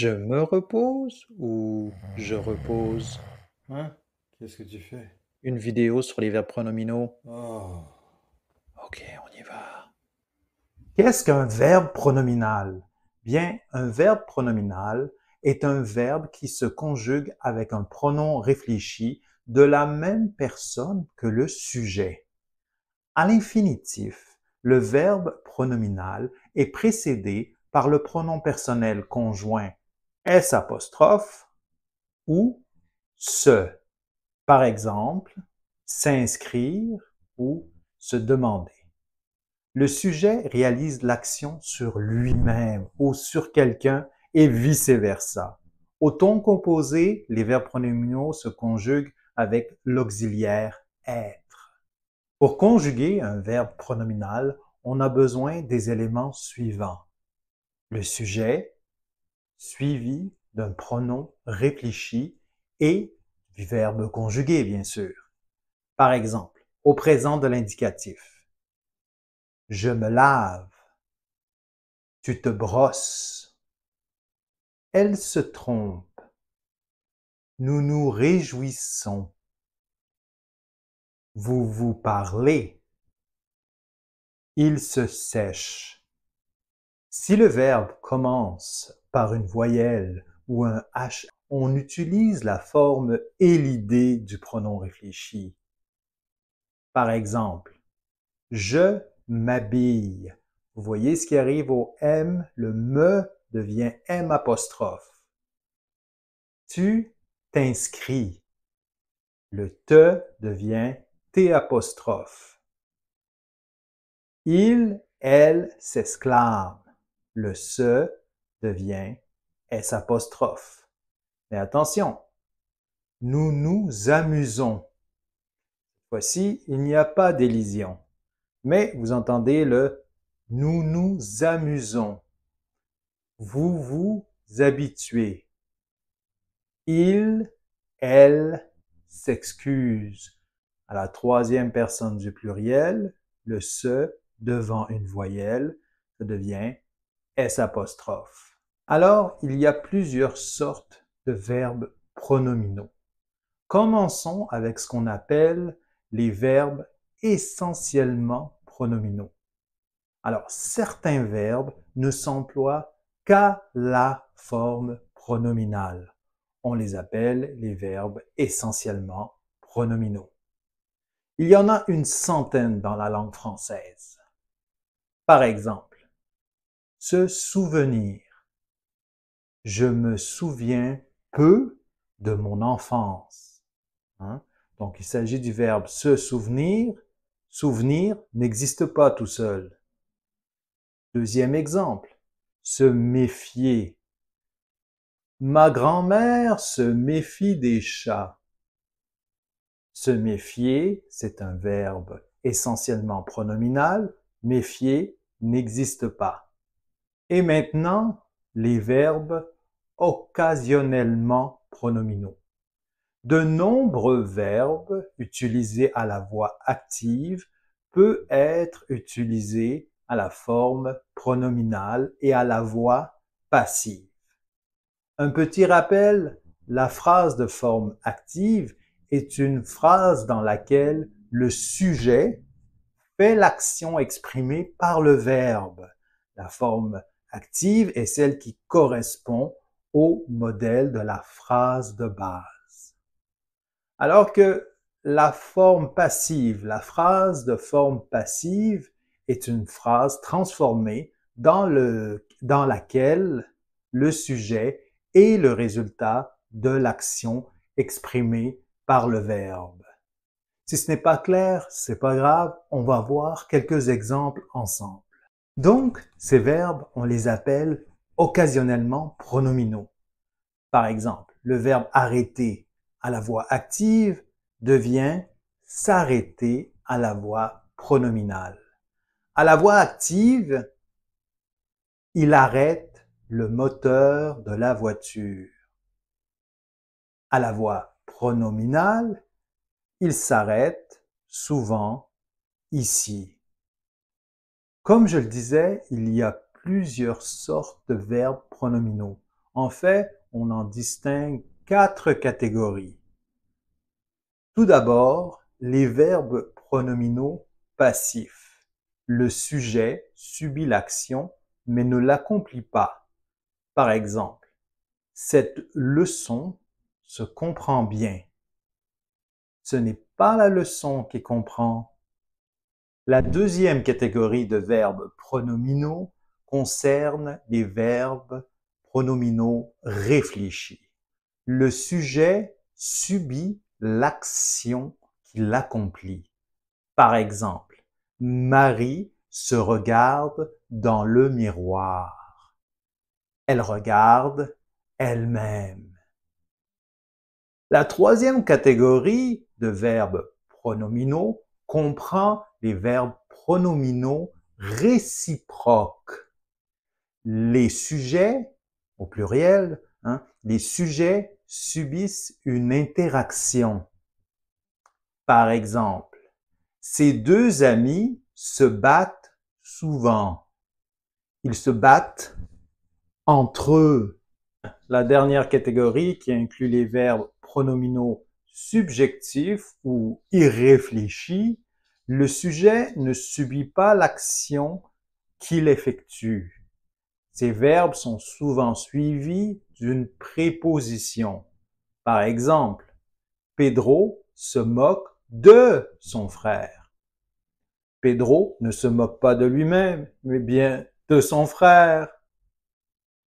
Je me repose ou ah. je repose Hein Qu'est-ce que tu fais Une vidéo sur les verbes pronominaux. Oh. Ok, on y va. Qu'est-ce qu'un verbe pronominal Bien, un verbe pronominal est un verbe qui se conjugue avec un pronom réfléchi de la même personne que le sujet. À l'infinitif, le verbe pronominal est précédé par le pronom personnel conjoint S apostrophe ou se. Par exemple, s'inscrire ou se demander. Le sujet réalise l'action sur lui-même ou sur quelqu'un et vice-versa. Au ton composé, les verbes pronominaux se conjuguent avec l'auxiliaire être. Pour conjuguer un verbe pronominal, on a besoin des éléments suivants. Le sujet, suivi d'un pronom réfléchi et du verbe conjugué, bien sûr. Par exemple, au présent de l'indicatif. Je me lave. Tu te brosses. Elle se trompe. Nous nous réjouissons. Vous vous parlez. Il se sèche. Si le verbe commence par une voyelle ou un H, on utilise la forme et l'idée du pronom réfléchi. Par exemple, je m'habille. Vous voyez ce qui arrive au M, le me devient M apostrophe. Tu t'inscris. Le te devient T apostrophe. Il, elle s'exclame. Le se devient S apostrophe. Mais attention, nous nous amusons. Voici, il n'y a pas d'élision. Mais vous entendez le nous nous amusons. Vous vous habituez. Il, elle s'excuse. À la troisième personne du pluriel, le se devant une voyelle, devient S apostrophe. Alors, il y a plusieurs sortes de verbes pronominaux. Commençons avec ce qu'on appelle les verbes essentiellement pronominaux. Alors, certains verbes ne s'emploient qu'à la forme pronominale. On les appelle les verbes essentiellement pronominaux. Il y en a une centaine dans la langue française. Par exemple, se souvenir, je me souviens peu de mon enfance. Hein. Donc il s'agit du verbe se souvenir. Souvenir n'existe pas tout seul. Deuxième exemple, se méfier. Ma grand-mère se méfie des chats. Se méfier, c'est un verbe essentiellement pronominal. Méfier n'existe pas. Et maintenant, les verbes occasionnellement pronominaux. De nombreux verbes utilisés à la voix active peuvent être utilisés à la forme pronominale et à la voix passive. Un petit rappel, la phrase de forme active est une phrase dans laquelle le sujet fait l'action exprimée par le verbe. La forme active est celle qui correspond au modèle de la phrase de base. Alors que la forme passive, la phrase de forme passive est une phrase transformée dans, le, dans laquelle le sujet est le résultat de l'action exprimée par le verbe. Si ce n'est pas clair, c'est pas grave, on va voir quelques exemples ensemble. Donc, ces verbes, on les appelle occasionnellement pronominaux. Par exemple, le verbe arrêter à la voix active devient s'arrêter à la voix pronominale. À la voix active, il arrête le moteur de la voiture. À la voix pronominale, il s'arrête souvent ici. Comme je le disais, il y a plusieurs sortes de verbes pronominaux. En fait, on en distingue quatre catégories. Tout d'abord, les verbes pronominaux passifs. Le sujet subit l'action mais ne l'accomplit pas. Par exemple, cette leçon se comprend bien. Ce n'est pas la leçon qui comprend, la deuxième catégorie de verbes pronominaux concerne les verbes pronominaux réfléchis. Le sujet subit l'action qu'il accomplit. Par exemple, Marie se regarde dans le miroir. Elle regarde elle-même. La troisième catégorie de verbes pronominaux comprend les verbes pronominaux réciproques. Les sujets, au pluriel, hein, les sujets subissent une interaction. Par exemple, ces deux amis se battent souvent. Ils se battent entre eux. La dernière catégorie qui inclut les verbes pronominaux subjectif ou irréfléchi, le sujet ne subit pas l'action qu'il effectue. Ces verbes sont souvent suivis d'une préposition. Par exemple, Pedro se moque de son frère. Pedro ne se moque pas de lui-même, mais bien de son frère.